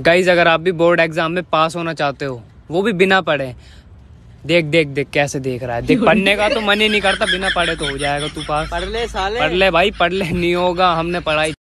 guys अगर आप भी बोर्ड एग्जाम में पास होना चाहते हो वो भी बिना पढ़े देख देख देख कैसे देख रहा है देख पढ़ने का तो मन ही नहीं करता बिना पढ़े तो हो जाएगा तू पास पढ़ ले साले पढ़ ले भाई पढ़ ले नहीं होगा हमने पढ़ाई